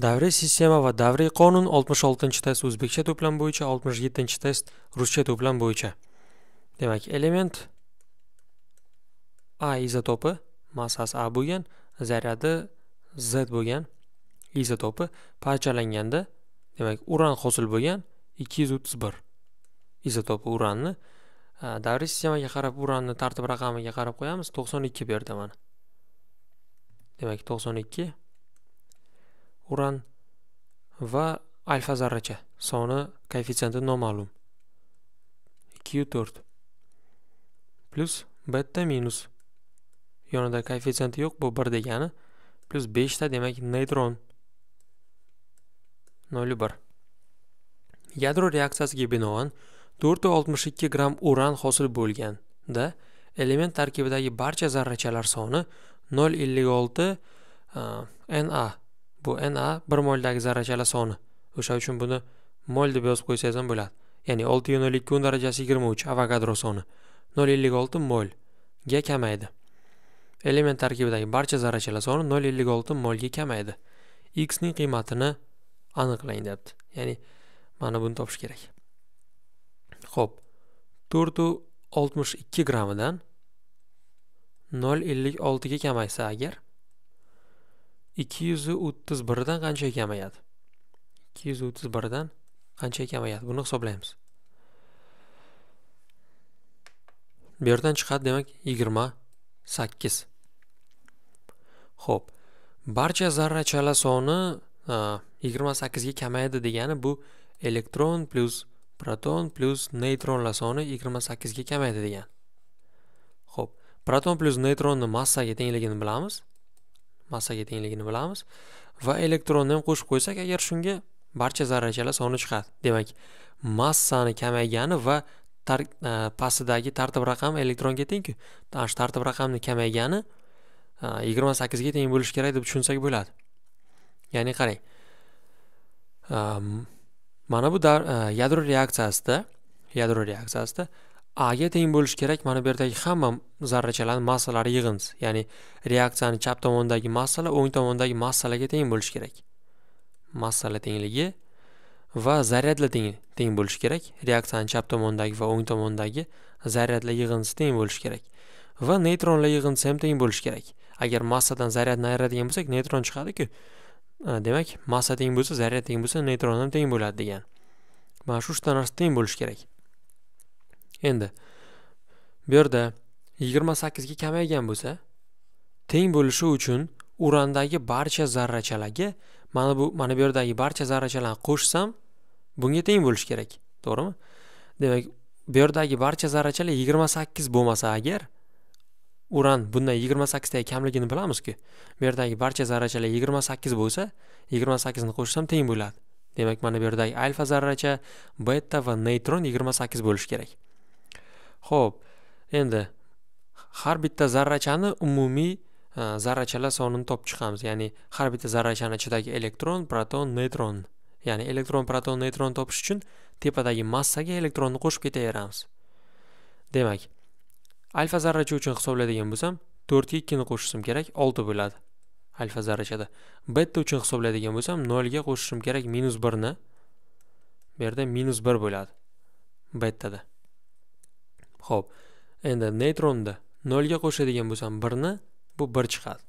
davriy sistema va davriy qonun 66 test o'zbekcha to'plam bo'yicha 67 test ruscha to'plam bo'yicha demak element a izotopi massasi a bo'lgan zaryadi z bo'lgan izotopi parchalanganda demak uran hosil bo'lgan 231 izotopi uranni davriy sistemaga qarab uranni tartib raqamiga qarab qo'yamiz 92 berdi mana demak 92 uran va alfa zarracha soni koeffitsiyenti noma'lum 2u4 plyus beta minus yonida koeffitsiyenti yo'q bu 1 degani plus 5 ta demak neytron 0 0,1 yadro reaksiyasiga binoan 462 gramm uran hosil bo'lgan da element tarkibidagi barcha zarrachalar soni 0 0,56 e, na bu na bir moldagi zarrachalar soni o'sha uchun buni mol deb yozib qo'ysangiz ham bo'ladi ya'ni olti yu nol ikki o'n darajasi yigirma uch soni nol ellik olti molga kamaydi element tarkibidagi barcha zarrachalar soni nol ellik olti molga kamaydi x ning qiymatini aniqlang deyapti ya'ni mana buni topish kerak ho'p to'rt u oltmish ikki grammidan nol ellik oltiga kamaysa agar 231 dan qancha kamayadi 231 dan qancha kamayadi buni hisoblaymiz bu yerdan chiqadi demak 28. Xo'p. barcha zarrachalar soni 28 ga kamayadi degani bu elektron plus proton plyus neytronlar soni 28 ga kamayadi degan Xo'p, proton plus neytronning massaga tengligini bilamiz massaga tengligini bilamiz va elektronni ham qo'shib qo'ysak agar shunga barcha zarrachalar soni chiqadi demak massani kamaygani va tar, e, pastidagi tartib raqami elektronga tengku shu tartib raqamni kamaygani e, yigirma sakkizga teng bo'lishi kerak deb tushunsak bo'ladi ya'ni qarang e, mana bu yadro reaksiyasida yadro reaksiyasida ga teng bo'lishi kerak mana bu yerdagi hamma zarrachalarni massalari yig'indisi ya'ni reaksiyani chap tomondagi massala o'ng tomondagi massalarga teng bo'lishi kerak massala tengligi va zaryadlar teng teng bo'lishi kerak reaksiyani chap tomondagi va o'ng tomondagi zaryadlar yig'indisi teng bo'lishi kerak va neytronlar yig'indisi ham teng bo'lishi kerak agar massadan zaryadni ayiradigan bo'lsak neytron chiqadiku e, demak massa teng bo'lsa zaryad teng bo'lsa neytron ham teng bo'ladi degan mana shu uchta narsa teng bo'lishi kerak endi bu yerda yigirma sakkizga kamaygan bo'lsa teng bo'lishi uchun urandagi barcha zarrachalarga mana bu mana bu yerdagi barcha zarrachalarni qo'shsam bunga teng bo'lishi kerak to'g'rimi demak bu yerdagi barcha zarrachalar yigirma sakkiz bo'lmasa agar uran bundan yigirma sakkiztaga kamligini bilamizku bu yerdagi barcha zarrachalar yigirma sakkiz bo'lsa yigirma sakkizni qo'shsam teng bo'ladi demak mana bu yerdagi alfa zarracha beta va neytron yigirma sakkiz bo'lishi kerak ho'p endi har bitta zarrachani umumiy e, zarrachalar sonini topib chiqamiz ya'ni har bitta zarrachani ichidagi elektron proton neytron ya'ni elektron proton neytron topish uchun tepadagi massaga elektronni qo'shib ketaveramiz demak alfa zarracha uchun hisoblaydigan bo'lsam to'rtga ikkini qo'shishim kerak olti bo'ladi alfa zarrachada betta uchun hisoblaydigan bo'lsam nolga qo'shishim kerak minus birni bu yerda minus bir bo'ladi bettada ho'p endi neytronni nolga qo'shadigan bo'lsam birni bu bir chiqadi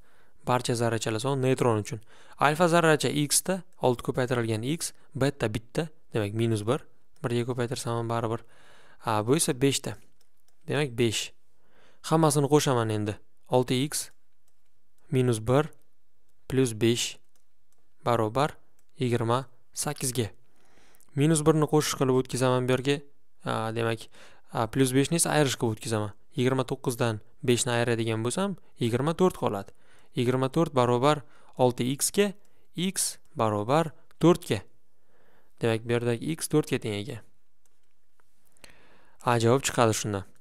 barcha zarrachalar soni neytron uchun alfa zarracha xda olti ko'paytirilgan x beta bitta demak minus bir birga ko'paytirsam ham baribir bu esa beshta demak besh hammasini qo'shaman endi olti x minus bir plyus besh barobar yigirma sakkizga minus birni qo'shish qilib o'tkazaman bu yerga demak plyus beshni esa ayrishga o'tkazaman yigirma to'qqizdan beshni ayiradigan bo'lsam yigirma to'rt qoladi yigirma to'rt barobar olti xga x barobar to'rtga demak bu yerdagi x to'rtga teng ekan a javob chiqadi shundan